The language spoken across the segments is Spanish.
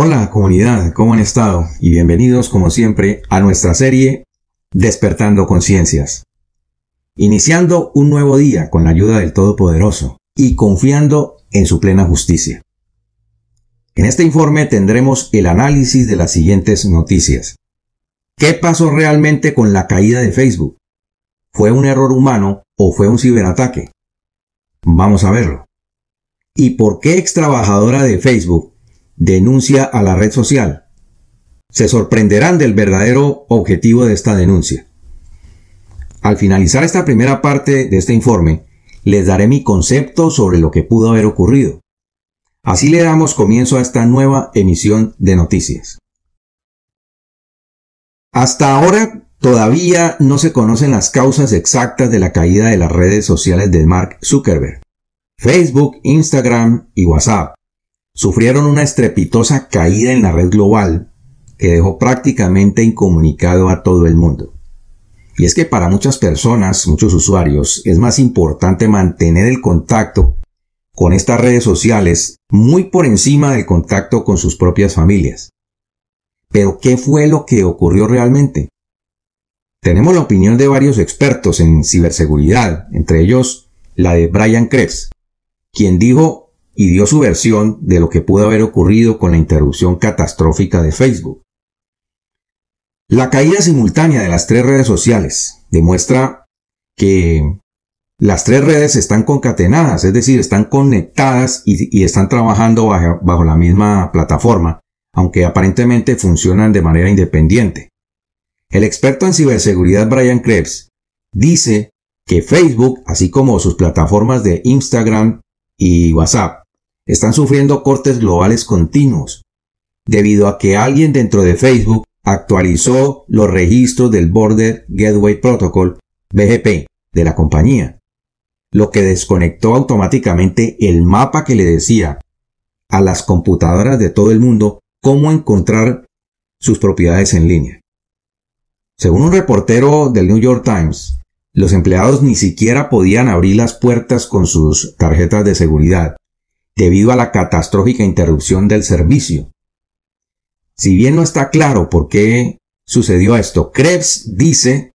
Hola comunidad, ¿cómo han estado? Y bienvenidos como siempre a nuestra serie Despertando Conciencias. Iniciando un nuevo día con la ayuda del Todopoderoso y confiando en su plena justicia. En este informe tendremos el análisis de las siguientes noticias. ¿Qué pasó realmente con la caída de Facebook? ¿Fue un error humano o fue un ciberataque? Vamos a verlo. ¿Y por qué ex trabajadora de Facebook denuncia a la red social. Se sorprenderán del verdadero objetivo de esta denuncia. Al finalizar esta primera parte de este informe, les daré mi concepto sobre lo que pudo haber ocurrido. Así le damos comienzo a esta nueva emisión de noticias. Hasta ahora todavía no se conocen las causas exactas de la caída de las redes sociales de Mark Zuckerberg, Facebook, Instagram y WhatsApp sufrieron una estrepitosa caída en la red global que dejó prácticamente incomunicado a todo el mundo. Y es que para muchas personas, muchos usuarios, es más importante mantener el contacto con estas redes sociales muy por encima del contacto con sus propias familias. Pero ¿qué fue lo que ocurrió realmente? Tenemos la opinión de varios expertos en ciberseguridad, entre ellos la de Brian Krebs, quien dijo y dio su versión de lo que pudo haber ocurrido con la interrupción catastrófica de Facebook. La caída simultánea de las tres redes sociales demuestra que las tres redes están concatenadas, es decir, están conectadas y, están trabajando bajo, bajo la misma plataforma, aunque aparentemente funcionan de manera independiente. El experto en ciberseguridad Brian Krebs dice que Facebook, así como sus plataformas de Instagram y WhatsApp, están sufriendo cortes globales continuos, debido a que alguien dentro de Facebook actualizó los registros del Border Gateway Protocol, BGP, de la compañía, lo que desconectó automáticamente el mapa que le decía a las computadoras de todo el mundo cómo encontrar sus propiedades en línea. Según un reportero del New York Times, los empleados ni siquiera podían abrir las puertas con sus tarjetas de seguridad debido a la catastrófica interrupción del servicio. Si bien no está claro por qué sucedió esto, Krebs dice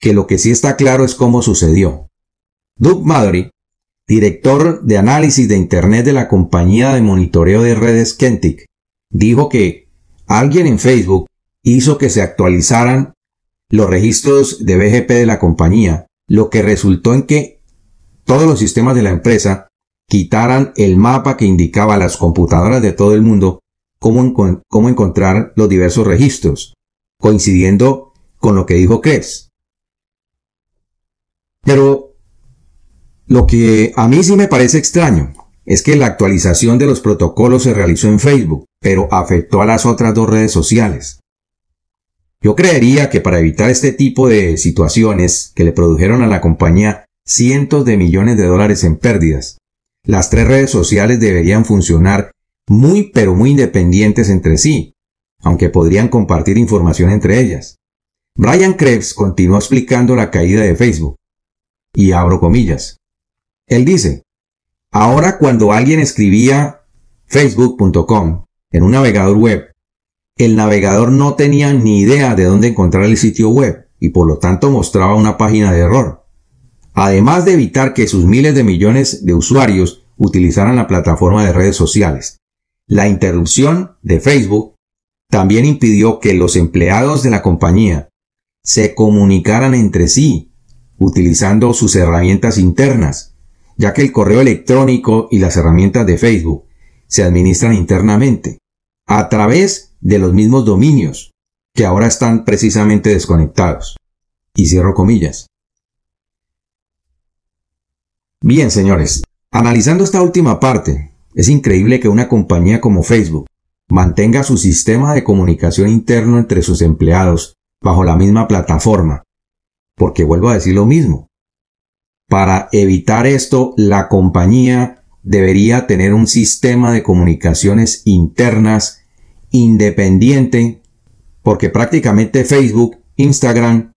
que lo que sí está claro es cómo sucedió. Doug Madry, director de análisis de Internet de la compañía de monitoreo de redes Kentic, dijo que alguien en Facebook hizo que se actualizaran los registros de BGP de la compañía, lo que resultó en que todos los sistemas de la empresa quitaran el mapa que indicaba a las computadoras de todo el mundo cómo, encontrar los diversos registros, coincidiendo con lo que dijo Krebs. Pero lo que a mí sí me parece extraño es que la actualización de los protocolos se realizó en Facebook, pero afectó a las otras dos redes sociales. Yo creería que para evitar este tipo de situaciones que le produjeron a la compañía cientos de millones de dólares en pérdidas, las tres redes sociales deberían funcionar muy pero muy independientes entre sí, aunque podrían compartir información entre ellas. Brian Krebs continuó explicando la caída de Facebook. Y abro comillas. Él dice, ahora cuando alguien escribía facebook.com en un navegador web, el navegador no tenía ni idea de dónde encontrar el sitio web y por lo tanto mostraba una página de error además de evitar que sus miles de millones de usuarios utilizaran la plataforma de redes sociales. La interrupción de Facebook también impidió que los empleados de la compañía se comunicaran entre sí utilizando sus herramientas internas, ya que el correo electrónico y las herramientas de Facebook se administran internamente a través de los mismos dominios que ahora están precisamente desconectados. Y cierro comillas. Bien, señores, analizando esta última parte, es increíble que una compañía como Facebook mantenga su sistema de comunicación interno entre sus empleados bajo la misma plataforma. Porque vuelvo a decir lo mismo. Para evitar esto, la compañía debería tener un sistema de comunicaciones internas independiente, porque prácticamente Facebook, Instagram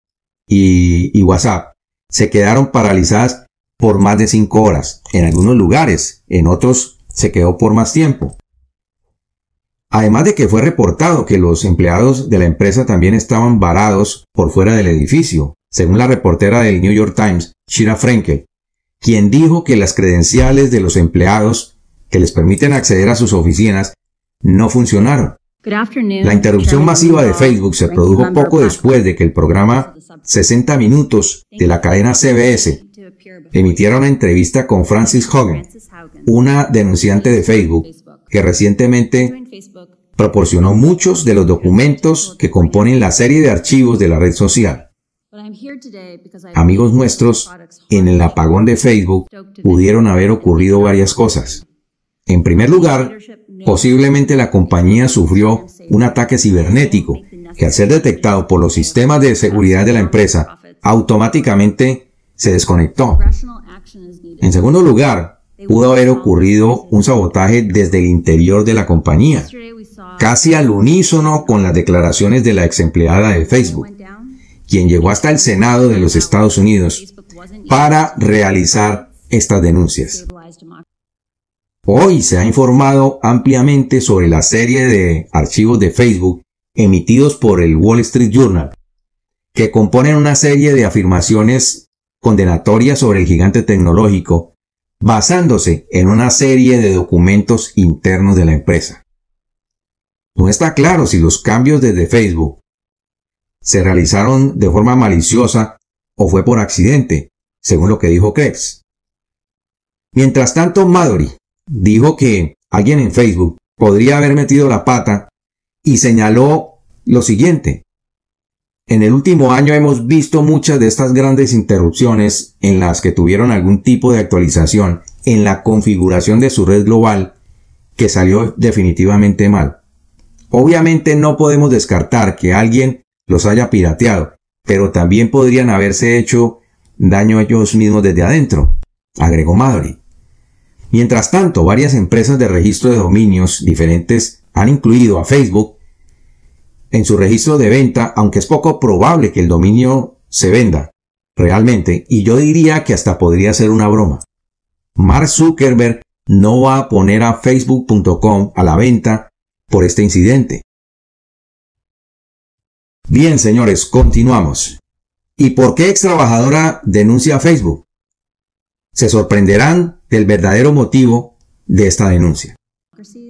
y, WhatsApp se quedaron paralizadas por más de cinco horas, en algunos lugares, en otros se quedó por más tiempo. Además de que fue reportado que los empleados de la empresa también estaban varados por fuera del edificio, según la reportera del New York Times, Shira Frenkel, quien dijo que las credenciales de los empleados que les permiten acceder a sus oficinas no funcionaron. La interrupción masiva de Facebook se produjo poco después de que el programa 60 Minutos de la cadena CBS emitieron una entrevista con Francis Hogan, una denunciante de Facebook, que recientemente proporcionó muchos de los documentos que componen la serie de archivos de la red social. Amigos nuestros, en el apagón de Facebook pudieron haber ocurrido varias cosas. En primer lugar, posiblemente la compañía sufrió un ataque cibernético que al ser detectado por los sistemas de seguridad de la empresa, automáticamente se desconectó. En segundo lugar, pudo haber ocurrido un sabotaje desde el interior de la compañía, casi al unísono con las declaraciones de la ex empleada de Facebook, quien llegó hasta el Senado de los Estados Unidos para realizar estas denuncias. Hoy se ha informado ampliamente sobre la serie de archivos de Facebook emitidos por el Wall Street Journal, que componen una serie de afirmaciones condenatoria sobre el gigante tecnológico basándose en una serie de documentos internos de la empresa. No está claro si los cambios desde Facebook se realizaron de forma maliciosa o fue por accidente, según lo que dijo Krebs. Mientras tanto, Madori dijo que alguien en Facebook podría haber metido la pata y señaló lo siguiente. En el último año hemos visto muchas de estas grandes interrupciones en las que tuvieron algún tipo de actualización en la configuración de su red global que salió definitivamente mal. Obviamente no podemos descartar que alguien los haya pirateado, pero también podrían haberse hecho daño a ellos mismos desde adentro, agregó Madrid. Mientras tanto, varias empresas de registro de dominios diferentes han incluido a Facebook, en su registro de venta, aunque es poco probable que el dominio se venda realmente, y yo diría que hasta podría ser una broma. Mark Zuckerberg no va a poner a facebook.com a la venta por este incidente. Bien, señores, continuamos. ¿Y por qué ex trabajadora denuncia a Facebook? Se sorprenderán del verdadero motivo de esta denuncia.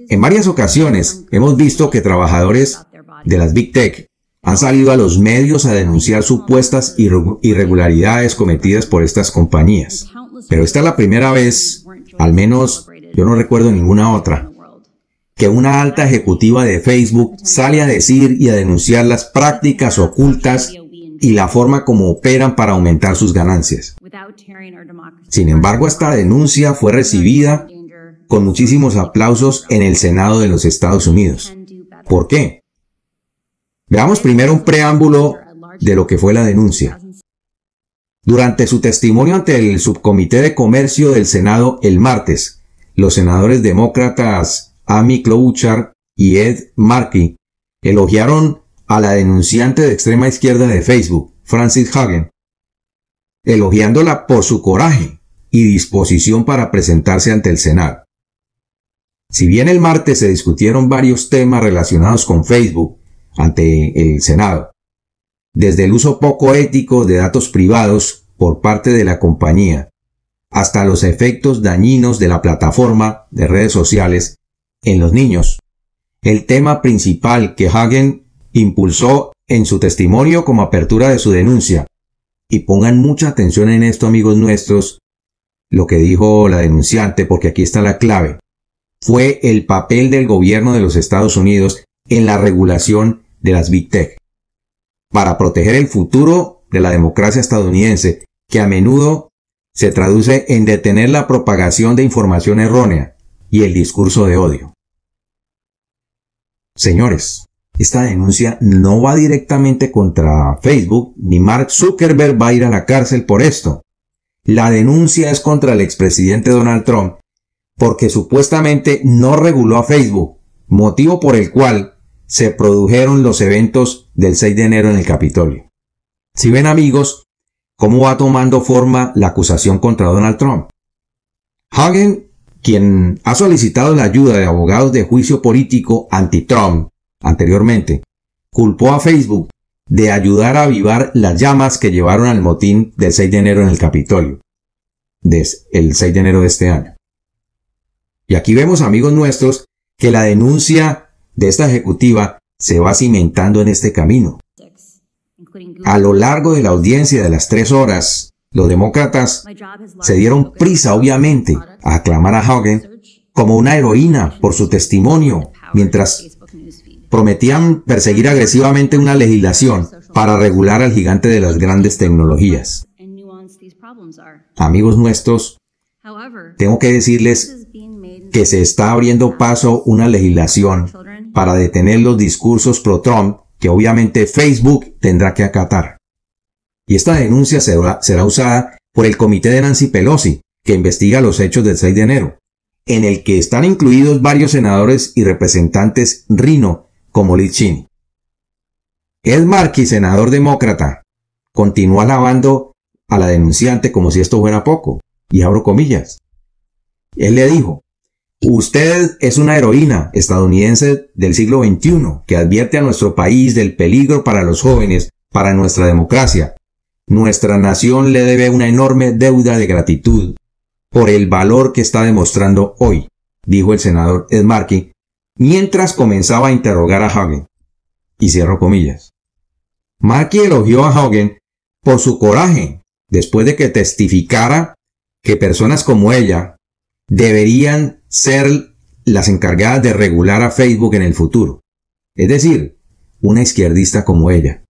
En varias ocasiones hemos visto que trabajadores de las Big Tech han salido a los medios a denunciar supuestas irregularidades cometidas por estas compañías. Pero esta es la primera vez, al menos yo no recuerdo ninguna otra, que una alta ejecutiva de Facebook sale a decir y a denunciar las prácticas ocultas y la forma como operan para aumentar sus ganancias. Sin embargo, esta denuncia fue recibida con muchísimos aplausos en el Senado de los Estados Unidos. ¿Por qué? Veamos primero un preámbulo de lo que fue la denuncia. Durante su testimonio ante el Subcomité de Comercio del Senado el martes, los senadores demócratas Amy Klobuchar y Ed Markey elogiaron a la denunciante de extrema izquierda de Facebook, Francis Hagen, elogiándola por su coraje y disposición para presentarse ante el Senado. Si bien el martes se discutieron varios temas relacionados con Facebook, ante el Senado. Desde el uso poco ético de datos privados por parte de la compañía, hasta los efectos dañinos de la plataforma de redes sociales en los niños. El tema principal que Hagen impulsó en su testimonio como apertura de su denuncia. Y pongan mucha atención en esto, amigos nuestros, lo que dijo la denunciante, porque aquí está la clave. Fue el papel del gobierno de los Estados Unidos en la regulación de las Big Tech, para proteger el futuro de la democracia estadounidense, que a menudo se traduce en detener la propagación de información errónea y el discurso de odio. Señores, esta denuncia no va directamente contra Facebook, ni Mark Zuckerberg va a ir a la cárcel por esto. La denuncia es contra el expresidente Donald Trump, porque supuestamente no reguló a Facebook, motivo por el cual se produjeron los eventos del 6 de enero en el Capitolio. Si ven amigos, cómo va tomando forma la acusación contra Donald Trump. Hagen, quien ha solicitado la ayuda de abogados de juicio político anti-Trump anteriormente, culpó a Facebook de ayudar a avivar las llamas que llevaron al motín del 6 de enero en el Capitolio, desde el 6 de enero de este año. Y aquí vemos, amigos nuestros, que la denuncia de esta ejecutiva se va cimentando en este camino. A lo largo de la audiencia de las tres horas, los demócratas se dieron prisa, obviamente, a aclamar a Hogan como una heroína por su testimonio, mientras prometían perseguir agresivamente una legislación para regular al gigante de las grandes tecnologías. Amigos nuestros, tengo que decirles que se está abriendo paso una legislación para detener los discursos pro-Trump que obviamente Facebook tendrá que acatar. Y esta denuncia será, usada por el comité de Nancy Pelosi, que investiga los hechos del 6 de enero, en el que están incluidos varios senadores y representantes Rino, como Liz Chin. Ed marquis senador demócrata, continúa alabando a la denunciante como si esto fuera poco, y abro comillas. Él le dijo, Usted es una heroína estadounidense del siglo XXI que advierte a nuestro país del peligro para los jóvenes, para nuestra democracia. Nuestra nación le debe una enorme deuda de gratitud por el valor que está demostrando hoy, dijo el senador Ed Markey, mientras comenzaba a interrogar a Hagen. Y cierro comillas. Markey elogió a Hagen por su coraje después de que testificara que personas como ella deberían ser las encargadas de regular a Facebook en el futuro, es decir, una izquierdista como ella.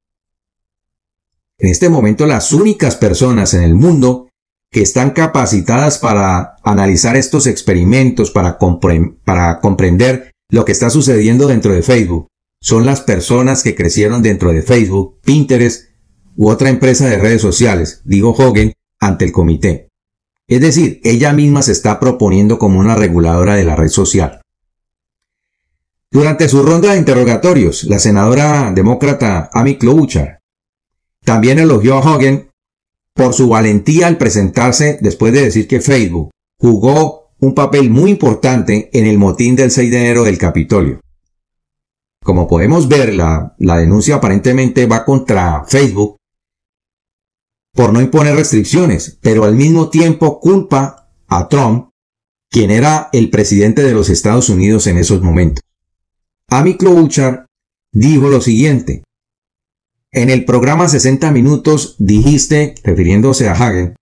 En este momento las únicas personas en el mundo que están capacitadas para analizar estos experimentos, para, comprender lo que está sucediendo dentro de Facebook, son las personas que crecieron dentro de Facebook, Pinterest u otra empresa de redes sociales, dijo Hogan ante el comité. Es decir, ella misma se está proponiendo como una reguladora de la red social. Durante su ronda de interrogatorios, la senadora demócrata Amy Klobuchar también elogió a Hogan por su valentía al presentarse después de decir que Facebook jugó un papel muy importante en el motín del 6 de enero del Capitolio. Como podemos ver, la, la denuncia aparentemente va contra Facebook por no imponer restricciones, pero al mismo tiempo culpa a Trump, quien era el presidente de los Estados Unidos en esos momentos. Amy Klobuchar dijo lo siguiente. En el programa 60 Minutos dijiste, refiriéndose a Hagen,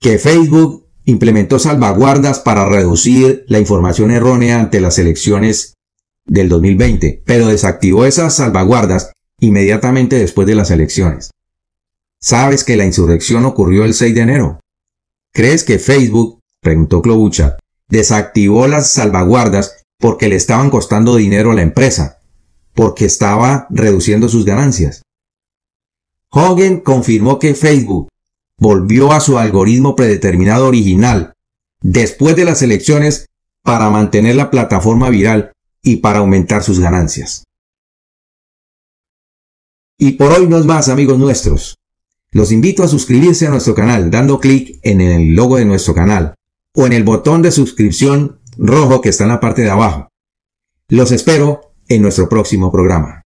que Facebook implementó salvaguardas para reducir la información errónea ante las elecciones del 2020, pero desactivó esas salvaguardas inmediatamente después de las elecciones. ¿Sabes que la insurrección ocurrió el 6 de enero? ¿Crees que Facebook, preguntó Clobucha, desactivó las salvaguardas porque le estaban costando dinero a la empresa, porque estaba reduciendo sus ganancias? Hogan confirmó que Facebook volvió a su algoritmo predeterminado original después de las elecciones para mantener la plataforma viral y para aumentar sus ganancias. Y por hoy no es más, amigos nuestros. Los invito a suscribirse a nuestro canal dando clic en el logo de nuestro canal o en el botón de suscripción rojo que está en la parte de abajo. Los espero en nuestro próximo programa.